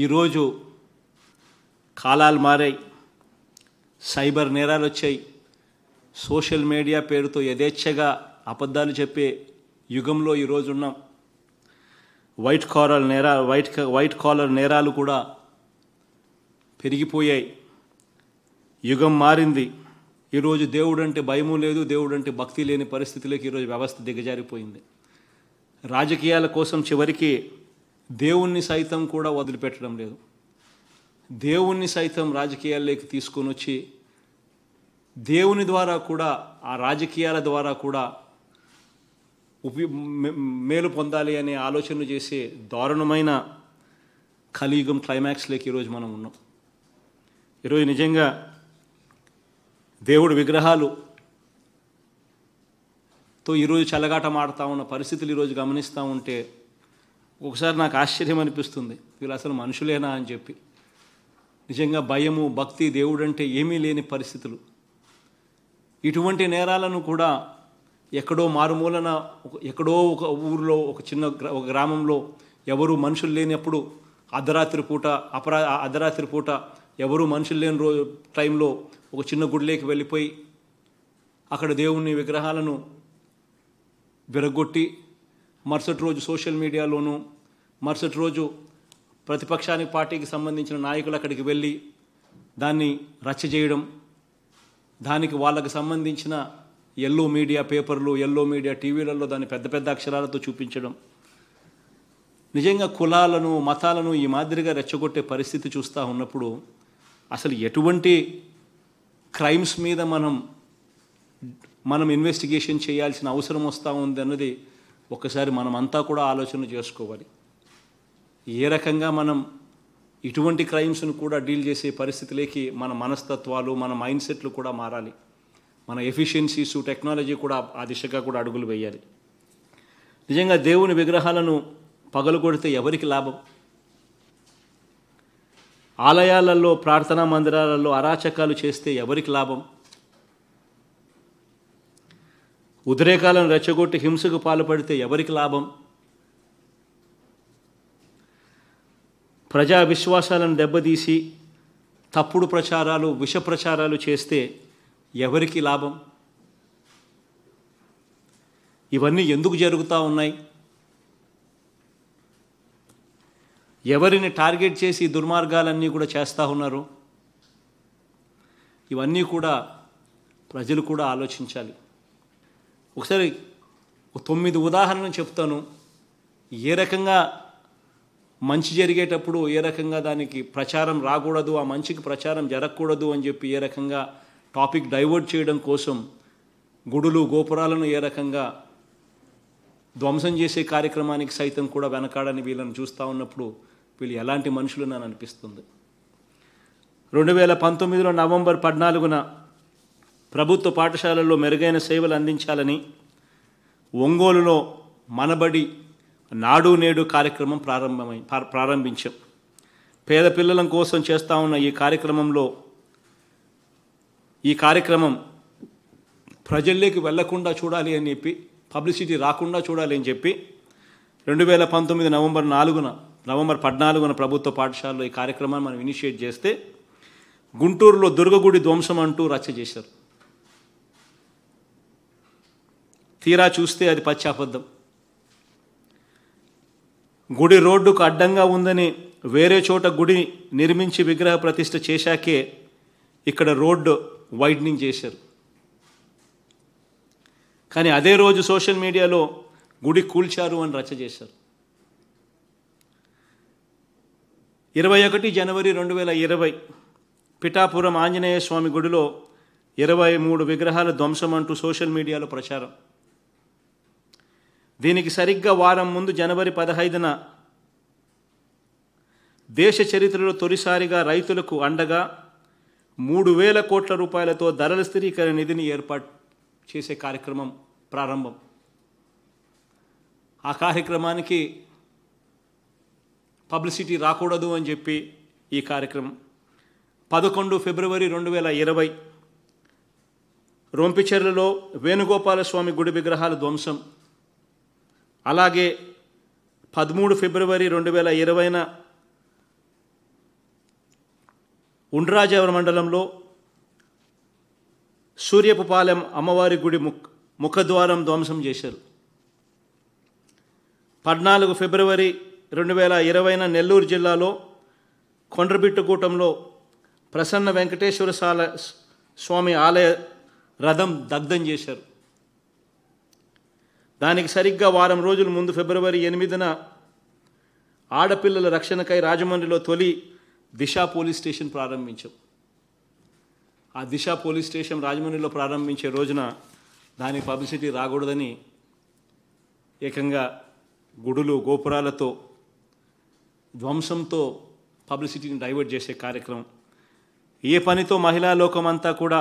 ఈరోజు కాలాలు మారాయి సైబర్ నేరాలు వచ్చాయి సోషల్ మీడియా పేరుతో యథేచ్ఛగా అబద్ధాలు చెప్పే యుగంలో ఈరోజు ఉన్నాం వైట్ కాలర్ నేరా వైట్ వైట్ కాలర్ నేరాలు కూడా పెరిగిపోయాయి యుగం మారింది ఈరోజు దేవుడు అంటే భయము లేదు దేవుడు అంటే భక్తి లేని పరిస్థితిలోకి ఈరోజు వ్యవస్థ దిగజారిపోయింది రాజకీయాల కోసం చివరికి దేవుణ్ణి సైతం కూడా వదిలిపెట్టడం లేదు దేవుణ్ణి సైతం రాజకీయాల్లోకి తీసుకొని వచ్చి దేవుని ద్వారా కూడా ఆ రాజకీయాల ద్వారా కూడా ఉపయో మేలు పొందాలి అనే ఆలోచనలు చేసే దారుణమైన కలియుగం క్లైమాక్స్లోకి ఈరోజు మనం ఉన్నాం ఈరోజు నిజంగా దేవుడు విగ్రహాలు తో ఈరోజు చల్లగాటం ఆడుతూ ఉన్న పరిస్థితులు ఈరోజు గమనిస్తూ ఉంటే ఒకసారి నాకు ఆశ్చర్యం అనిపిస్తుంది వీళ్ళు అసలు మనుషులేనా అని చెప్పి నిజంగా భయము భక్తి దేవుడు అంటే ఏమీ లేని పరిస్థితులు ఇటువంటి నేరాలను కూడా ఎక్కడో మారుమూలన ఎక్కడో ఒక ఊరిలో ఒక చిన్న ఒక గ్రామంలో ఎవరు మనుషులు లేనప్పుడు అర్ధరాత్రి పూట అపరా అర్ధరాత్రి పూట ఎవరు మనుషులు లేని రో టైంలో ఒక చిన్న గుడిలోకి వెళ్ళిపోయి అక్కడ దేవుని విగ్రహాలను విరగొట్టి మరుసటి రోజు సోషల్ మీడియాలోనూ మరుసటి రోజు ప్రతిపక్షానికి పార్టీకి సంబంధించిన నాయకులు అక్కడికి వెళ్ళి దాన్ని రచ్చ చేయడం దానికి వాళ్ళకు సంబంధించిన ఎల్లో మీడియా పేపర్లు ఎల్లో మీడియా టీవీలలో దాన్ని పెద్ద పెద్ద అక్షరాలతో చూపించడం నిజంగా కులాలను మతాలను ఈ మాదిరిగా రెచ్చగొట్టే పరిస్థితి చూస్తూ ఉన్నప్పుడు అసలు ఎటువంటి క్రైమ్స్ మీద మనం మనం ఇన్వెస్టిగేషన్ చేయాల్సిన అవసరం వస్తూ ఉంది అన్నది ఒకసారి మనమంతా కూడా ఆలోచన చేసుకోవాలి ఏ రకంగా మనం ఇటువంటి క్రైమ్స్ను కూడా డీల్ చేసే పరిస్థితిలోకి మన మనస్తత్వాలు మన మైండ్ సెట్లు కూడా మారాలి మన ఎఫిషియన్సీసు టెక్నాలజీ కూడా ఆ దిశగా కూడా అడుగులు వేయాలి నిజంగా దేవుని విగ్రహాలను పగలగొడితే ఎవరికి లాభం ఆలయాలలో ప్రార్థనా మందిరాలలో అరాచకాలు చేస్తే ఎవరికి లాభం ఉద్రేకాలను రెచ్చగొట్టి హింసకు పాల్పడితే ఎవరికి లాభం ప్రజా విశ్వాసాలను దెబ్బతీసి తప్పుడు ప్రచారాలు విష ప్రచారాలు చేస్తే ఎవరికి లాభం ఇవన్నీ ఎందుకు జరుగుతూ ఉన్నాయి ఎవరిని టార్గెట్ చేసి దుర్మార్గాలన్నీ కూడా చేస్తూ ఉన్నారు ఇవన్నీ కూడా ప్రజలు కూడా ఆలోచించాలి ఒకసారి తొమ్మిది ఉదాహరణలు చెప్తాను ఏ రకంగా మంచి జరిగేటప్పుడు ఏ రకంగా దానికి ప్రచారం రాకూడదు ఆ మంచికి ప్రచారం జరగకూడదు అని చెప్పి ఏ రకంగా టాపిక్ డైవర్ట్ చేయడం కోసం గుడులు గోపురాలను ఏ రకంగా ధ్వంసం చేసే కార్యక్రమానికి సైతం కూడా వెనకాడని వీళ్ళని చూస్తూ ఉన్నప్పుడు వీళ్ళు ఎలాంటి మనుషులు నన్ను అనిపిస్తుంది రెండు వేల పంతొమ్మిదిలో నవంబర్ పద్నాలుగున ప్రభుత్వ పాఠశాలల్లో మెరుగైన సేవలు అందించాలని ఒంగోలులో మనబడి నాడు నేడు కార్యక్రమం ప్రారంభమై ప్రారంభించాం పేద పిల్లల కోసం చేస్తూ ఉన్న ఈ కార్యక్రమంలో ఈ కార్యక్రమం ప్రజల్లోకి వెళ్లకుండా చూడాలి అని చెప్పి పబ్లిసిటీ రాకుండా చూడాలి అని చెప్పి రెండు వేల పంతొమ్మిది నవంబర్ నాలుగున నవంబర్ పద్నాలుగున ప్రభుత్వ పాఠశాలలో ఈ కార్యక్రమాన్ని మనం ఇనిషియేట్ చేస్తే గుంటూరులో దుర్గగుడి ధ్వంసం అంటూ రచ్చ చేశారు తీరా చూస్తే అది పచ్చి అబద్ధం గుడి రోడ్డుకు అడ్డంగా ఉందని వేరే చోట గుడి నిర్మించి విగ్రహ ప్రతిష్ట చేశాకే ఇక్కడ రోడ్డు వైడ్నింగ్ చేశారు కానీ అదే రోజు సోషల్ మీడియాలో గుడి కూల్చారు అని రచ చేశారు ఇరవై ఒకటి జనవరి రెండు వేల ఇరవై పిఠాపురం ఆంజనేయ స్వామి గుడిలో ఇరవై మూడు విగ్రహాల ధ్వంసం అంటూ సోషల్ మీడియాలో ప్రచారం దీనికి సరిగ్గా వారం ముందు జనవరి పదహైదున దేశ చరిత్రలో తొలిసారిగా రైతులకు అండగా మూడు వేల కోట్ల రూపాయలతో ధరల స్థిరీకరణ నిధిని ఏర్పాటు చేసే కార్యక్రమం ప్రారంభం ఆ కార్యక్రమానికి పబ్లిసిటీ రాకూడదు అని చెప్పి ఈ కార్యక్రమం పదకొండు ఫిబ్రవరి రెండు వేల ఇరవై రొంపిచెర్లలో వేణుగోపాలస్వామి గుడి విగ్రహాల ధ్వంసం అలాగే పదమూడు ఫిబ్రవరి రెండు వేల ఇరవైన ఉండ్రాజవర మండలంలో సూర్యపుపాలెం అమ్మవారి గుడి ముఖ ముఖద్వారం ధ్వంసం చేశారు పద్నాలుగు ఫిబ్రవరి రెండు వేల ఇరవైన నెల్లూరు జిల్లాలో కొండ్రబిట్టుకూటంలో ప్రసన్న వెంకటేశ్వర సాల స్వామి ఆలయ రథం దగ్ధం చేశారు దానికి సరిగ్గా వారం రోజుల ముందు ఫిబ్రవరి ఎనిమిదిన ఆడపిల్లల రక్షణకై రాజమండ్రిలో తొలి దిశ పోలీస్ స్టేషన్ ప్రారంభించాం ఆ దిశ పోలీస్ స్టేషన్ రాజమండ్రిలో ప్రారంభించే రోజున దాని పబ్లిసిటీ రాకూడదని ఏకంగా గుడులు గోపురాలతో ధ్వంసంతో పబ్లిసిటీని డైవర్ట్ చేసే కార్యక్రమం ఏ పనితో మహిళా లోకమంతా కూడా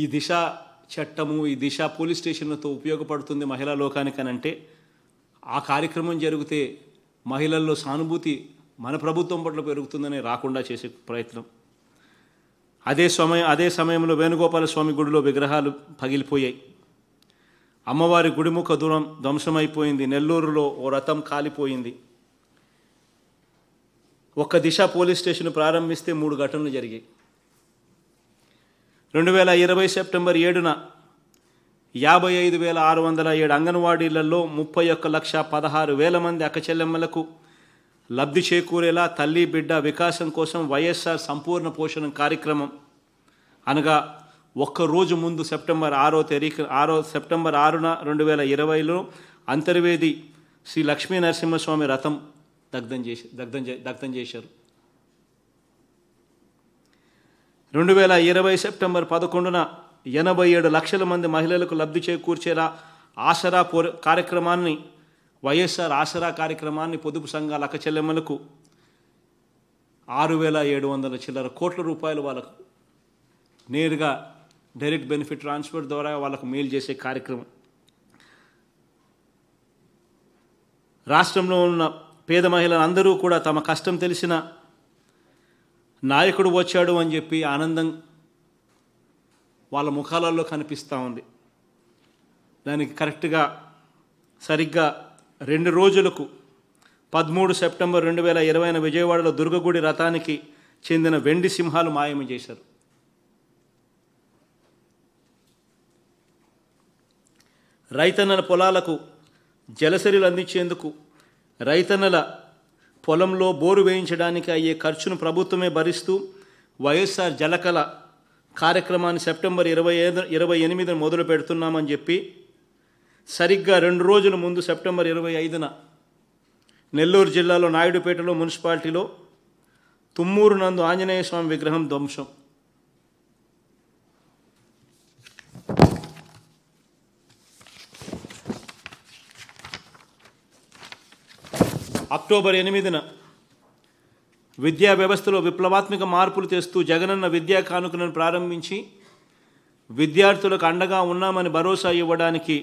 ఈ దిశ చట్టము ఈ దిశ పోలీస్ స్టేషన్లతో ఉపయోగపడుతుంది మహిళా అంటే ఆ కార్యక్రమం జరిగితే మహిళల్లో సానుభూతి మన ప్రభుత్వం పట్ల పెరుగుతుందని రాకుండా చేసే ప్రయత్నం అదే సమయం అదే సమయంలో వేణుగోపాల స్వామి గుడిలో విగ్రహాలు పగిలిపోయాయి అమ్మవారి గుడిముఖ దూరం ధ్వంసమైపోయింది నెల్లూరులో ఓ రథం కాలిపోయింది ఒక్క దిశ పోలీస్ స్టేషన్ ప్రారంభిస్తే మూడు ఘటనలు జరిగాయి రెండు వేల ఇరవై సెప్టెంబర్ ఏడున యాభై ఐదు వేల ఆరు వందల ఏడు అంగన్వాడీలలో ముప్పై ఒక్క లక్ష పదహారు వేల మంది అక్కచెల్లెమ్మలకు లబ్ధి చేకూరేలా తల్లి బిడ్డ వికాసం కోసం వైఎస్ఆర్ సంపూర్ణ పోషణ కార్యక్రమం అనగా ఒక్కరోజు ముందు సెప్టెంబర్ ఆరో తేదీ ఆరో సెప్టెంబర్ ఆరున రెండు వేల ఇరవైలో అంతర్వేది శ్రీ లక్ష్మీ నరసింహస్వామి రథం దగ్ధం చేసి దగ్ధం దగ్ధం చేశారు రెండు వేల ఇరవై సెప్టెంబర్ పదకొండున ఎనభై ఏడు లక్షల మంది మహిళలకు లబ్ధి చేకూర్చేలా ఆసరా పో కార్యక్రమాన్ని వైఎస్ఆర్ ఆసరా కార్యక్రమాన్ని పొదుపు సంఘాల అక్కచెల్లెమ్మలకు ఆరు వేల ఏడు వందల చిల్లర కోట్ల రూపాయలు వాళ్ళకు నేరుగా డైరెక్ట్ బెనిఫిట్ ట్రాన్స్ఫర్ ద్వారా వాళ్ళకు మేలు చేసే కార్యక్రమం రాష్ట్రంలో ఉన్న పేద మహిళలందరూ కూడా తమ కష్టం తెలిసిన నాయకుడు వచ్చాడు అని చెప్పి ఆనందం వాళ్ళ ముఖాలలో కనిపిస్తూ ఉంది దానికి కరెక్ట్గా సరిగ్గా రెండు రోజులకు పదమూడు సెప్టెంబర్ రెండు వేల ఇరవైన విజయవాడలో దుర్గగుడి రథానికి చెందిన వెండి సింహాలు మాయమ చేశారు రైతన్నల పొలాలకు జలసరిలు అందించేందుకు రైతన్నల పొలంలో బోరు వేయించడానికి అయ్యే ఖర్చును ప్రభుత్వమే భరిస్తూ వైఎస్ఆర్ జలకళ కార్యక్రమాన్ని సెప్టెంబర్ ఇరవై ఐదు ఇరవై ఎనిమిదిన మొదలు పెడుతున్నామని చెప్పి సరిగ్గా రెండు రోజుల ముందు సెప్టెంబర్ ఇరవై ఐదున నెల్లూరు జిల్లాలో నాయుడుపేటలో మున్సిపాలిటీలో తుమ్మూరు నందు ఆంజనేయ స్వామి విగ్రహం ధ్వంసం అక్టోబర్ ఎనిమిదిన విద్యా వ్యవస్థలో విప్లవాత్మక మార్పులు తెస్తూ జగనన్న విద్యా కానుకలను ప్రారంభించి విద్యార్థులకు అండగా ఉన్నామని భరోసా ఇవ్వడానికి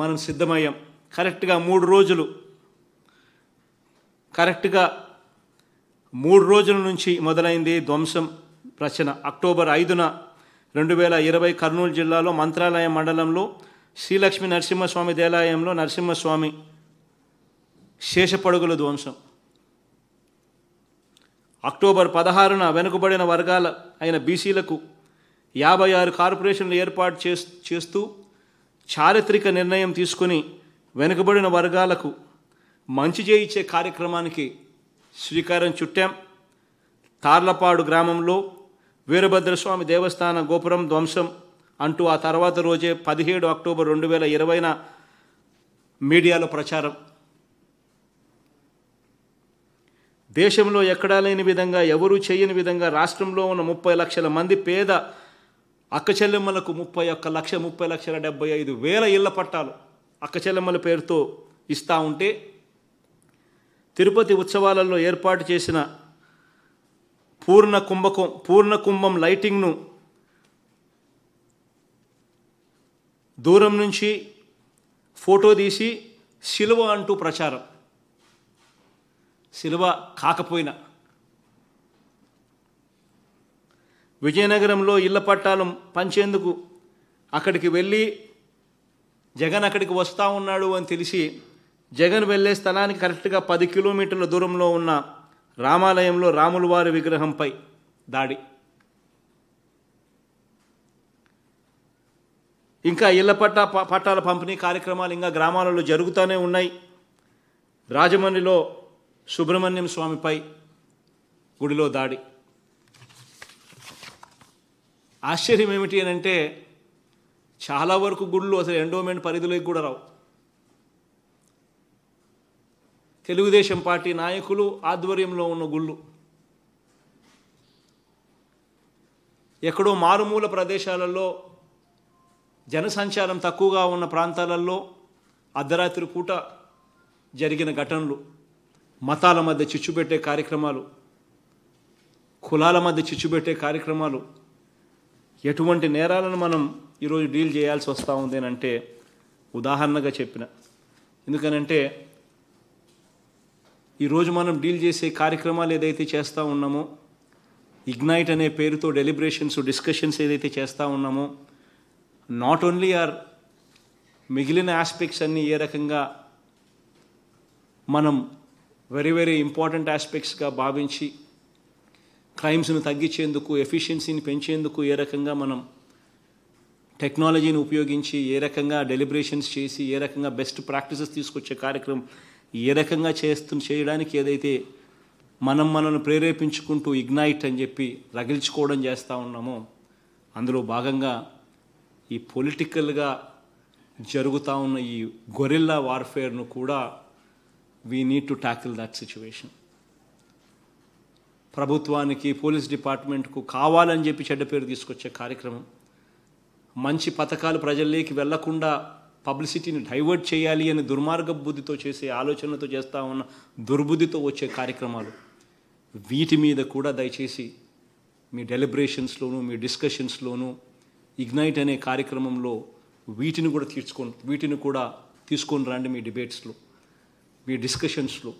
మనం సిద్ధమయ్యాం కరెక్ట్గా మూడు రోజులు కరెక్ట్గా మూడు రోజుల నుంచి మొదలైంది ధ్వంసం రచన అక్టోబర్ ఐదున రెండు వేల ఇరవై కర్నూలు జిల్లాలో మంత్రాలయ మండలంలో శ్రీలక్ష్మి నరసింహస్వామి దేవాలయంలో నరసింహస్వామి శేషపడుగుల ధ్వంసం అక్టోబర్ పదహారున వెనుకబడిన వర్గాల అయిన బీసీలకు యాభై ఆరు కార్పొరేషన్లు ఏర్పాటు చేస్తూ చారిత్రక నిర్ణయం తీసుకుని వెనుకబడిన వర్గాలకు మంచి చేయించే కార్యక్రమానికి శ్రీకారం చుట్టాం తార్లపాడు గ్రామంలో వీరభద్రస్వామి దేవస్థాన గోపురం ధ్వంసం అంటూ ఆ తర్వాత రోజే పదిహేడు అక్టోబర్ రెండు వేల ఇరవైన మీడియాలో ప్రచారం దేశంలో ఎక్కడా లేని విధంగా ఎవరూ చేయని విధంగా రాష్ట్రంలో ఉన్న ముప్పై లక్షల మంది పేద అక్క చెల్లెమ్మలకు ముప్పై ఒక్క లక్ష ముప్పై లక్షల డెబ్బై ఐదు వేల ఇళ్ల పట్టాలు అక్క చెల్లెమ్మల పేరుతో ఇస్తూ ఉంటే తిరుపతి ఉత్సవాలలో ఏర్పాటు చేసిన పూర్ణ కుంభకం పూర్ణ కుంభం లైటింగ్ను దూరం నుంచి ఫోటో తీసి శిలువ అంటూ ప్రచారం శిలువ కాకపోయినా విజయనగరంలో ఇళ్ల పట్టాలు పంచేందుకు అక్కడికి వెళ్ళి జగన్ అక్కడికి వస్తూ ఉన్నాడు అని తెలిసి జగన్ వెళ్ళే స్థలానికి కరెక్ట్గా పది కిలోమీటర్ల దూరంలో ఉన్న రామాలయంలో రాముల వారి విగ్రహంపై దాడి ఇంకా ఇళ్ల పట్టా పట్టాల పంపిణీ కార్యక్రమాలు ఇంకా గ్రామాలలో జరుగుతూనే ఉన్నాయి రాజమండ్రిలో సుబ్రహ్మణ్యం స్వామిపై గుడిలో దాడి ఆశ్చర్యం ఏమిటి అని అంటే చాలా వరకు గుళ్ళు అసలు ఎండోమెంట్ పరిధిలోకి కూడా రావు తెలుగుదేశం పార్టీ నాయకులు ఆధ్వర్యంలో ఉన్న గుళ్ళు ఎక్కడో మారుమూల ప్రదేశాలలో జనసంచారం తక్కువగా ఉన్న ప్రాంతాలలో అర్ధరాత్రి పూట జరిగిన ఘటనలు మతాల మధ్య చిచ్చుపెట్టే కార్యక్రమాలు కులాల మధ్య చిచ్చుపెట్టే కార్యక్రమాలు ఎటువంటి నేరాలను మనం ఈరోజు డీల్ చేయాల్సి వస్తూ ఉంది అని అంటే ఉదాహరణగా చెప్పిన ఎందుకనంటే ఈరోజు మనం డీల్ చేసే కార్యక్రమాలు ఏదైతే చేస్తూ ఉన్నామో ఇగ్నైట్ అనే పేరుతో డెలిబ్రేషన్స్ డిస్కషన్స్ ఏదైతే చేస్తూ ఉన్నామో నాట్ ఓన్లీ ఆర్ మిగిలిన ఆస్పెక్ట్స్ అన్నీ ఏ రకంగా మనం వెరీ వెరీ ఇంపార్టెంట్ ఆస్పెక్ట్స్గా భావించి క్రైమ్స్ను తగ్గించేందుకు ఎఫిషియన్సీని పెంచేందుకు ఏ రకంగా మనం టెక్నాలజీని ఉపయోగించి ఏ రకంగా డెలిబరేషన్స్ చేసి ఏ రకంగా బెస్ట్ ప్రాక్టీసెస్ తీసుకొచ్చే కార్యక్రమం ఏ రకంగా చేస్తు చేయడానికి ఏదైతే మనం మనను ప్రేరేపించుకుంటూ ఇగ్నైట్ అని చెప్పి రగిల్చుకోవడం చేస్తూ ఉన్నామో అందులో భాగంగా ఈ పొలిటికల్గా జరుగుతూ ఉన్న ఈ గొరిల్లా వార్ఫేర్ను కూడా we need to tackle that situation ప్రభుత్వానికి పోలీస్ డిపార్ట్మెంట్కు కావాలని చెప్పి చెడ్డ పేరు తీసుకొచ్చే కార్యక్రమం మంచి పథకాలు ప్రజల్లోకి వెళ్లకుండా పబ్లిసిటీని డైవర్ట్ చేయాలి అని దుర్మార్గ బుద్ధితో చేసే ఆలోచనలతో చేస్తూ ఉన్న దుర్బుద్ధితో వచ్చే కార్యక్రమాలు వీటి మీద కూడా దయచేసి మీ డెలిబరేషన్స్లోనూ మీ డిస్కషన్స్లోనూ ఇగ్నైట్ అనే కార్యక్రమంలో వీటిని కూడా తీర్చుకొని వీటిని కూడా తీసుకొని రండి మీ డిబేట్స్లో be discussion slow.